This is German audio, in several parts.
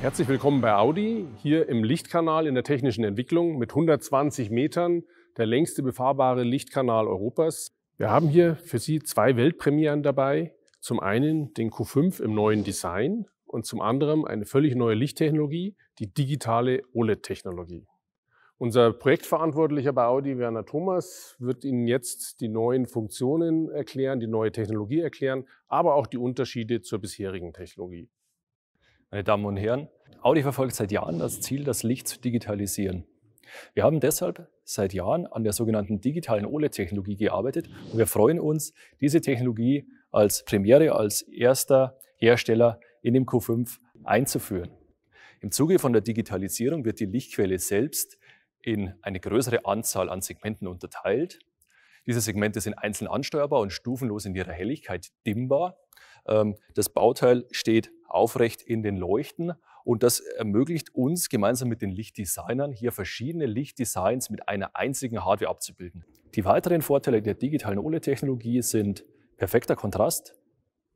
Herzlich willkommen bei Audi, hier im Lichtkanal in der technischen Entwicklung mit 120 Metern, der längste befahrbare Lichtkanal Europas. Wir haben hier für Sie zwei Weltpremieren dabei. Zum einen den Q5 im neuen Design und zum anderen eine völlig neue Lichttechnologie, die digitale OLED-Technologie. Unser Projektverantwortlicher bei Audi, Werner Thomas, wird Ihnen jetzt die neuen Funktionen erklären, die neue Technologie erklären, aber auch die Unterschiede zur bisherigen Technologie. Meine Damen und Herren, Audi verfolgt seit Jahren das Ziel, das Licht zu digitalisieren. Wir haben deshalb seit Jahren an der sogenannten digitalen OLED-Technologie gearbeitet und wir freuen uns, diese Technologie als Premiere, als erster Hersteller in dem Q5 einzuführen. Im Zuge von der Digitalisierung wird die Lichtquelle selbst in eine größere Anzahl an Segmenten unterteilt. Diese Segmente sind einzeln ansteuerbar und stufenlos in ihrer Helligkeit dimmbar. Ähm, das Bauteil steht aufrecht in den Leuchten. Und das ermöglicht uns gemeinsam mit den Lichtdesignern hier verschiedene Lichtdesigns mit einer einzigen Hardware abzubilden. Die weiteren Vorteile der digitalen OLED-Technologie sind perfekter Kontrast,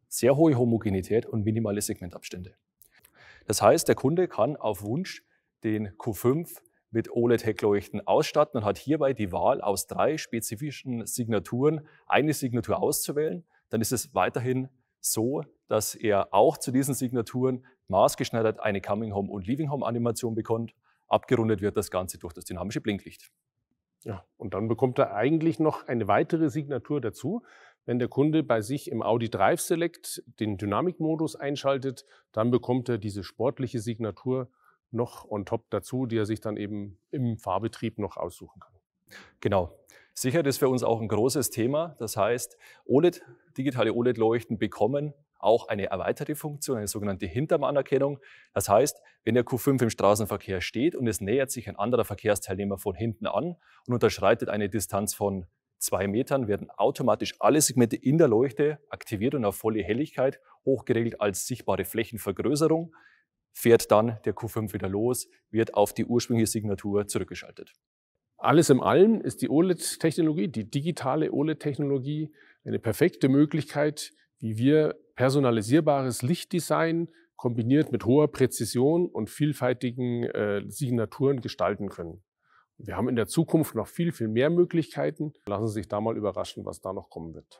sehr hohe Homogenität und minimale Segmentabstände. Das heißt, der Kunde kann auf Wunsch den Q5 mit OLED-Heckleuchten ausstatten und hat hierbei die Wahl aus drei spezifischen Signaturen eine Signatur auszuwählen. Dann ist es weiterhin so, dass er auch zu diesen Signaturen maßgeschneidert eine Coming Home und Leaving Home Animation bekommt. Abgerundet wird das Ganze durch das dynamische Blinklicht. Ja, und dann bekommt er eigentlich noch eine weitere Signatur dazu. Wenn der Kunde bei sich im Audi Drive Select den Dynamikmodus einschaltet, dann bekommt er diese sportliche Signatur noch on top dazu, die er sich dann eben im Fahrbetrieb noch aussuchen kann. Genau. Sicher ist für uns auch ein großes Thema. Das heißt, OLED, digitale OLED-Leuchten bekommen auch eine erweiterte Funktion, eine sogenannte Hintermannerkennung. Das heißt, wenn der Q5 im Straßenverkehr steht und es nähert sich ein anderer Verkehrsteilnehmer von hinten an und unterschreitet eine Distanz von zwei Metern, werden automatisch alle Segmente in der Leuchte aktiviert und auf volle Helligkeit hochgeregelt als sichtbare Flächenvergrößerung. Fährt dann der Q5 wieder los, wird auf die ursprüngliche Signatur zurückgeschaltet. Alles in allem ist die OLED-Technologie, die digitale OLED-Technologie, eine perfekte Möglichkeit, wie wir personalisierbares Lichtdesign kombiniert mit hoher Präzision und vielfältigen äh, Signaturen gestalten können. Wir haben in der Zukunft noch viel, viel mehr Möglichkeiten. Lassen Sie sich da mal überraschen, was da noch kommen wird.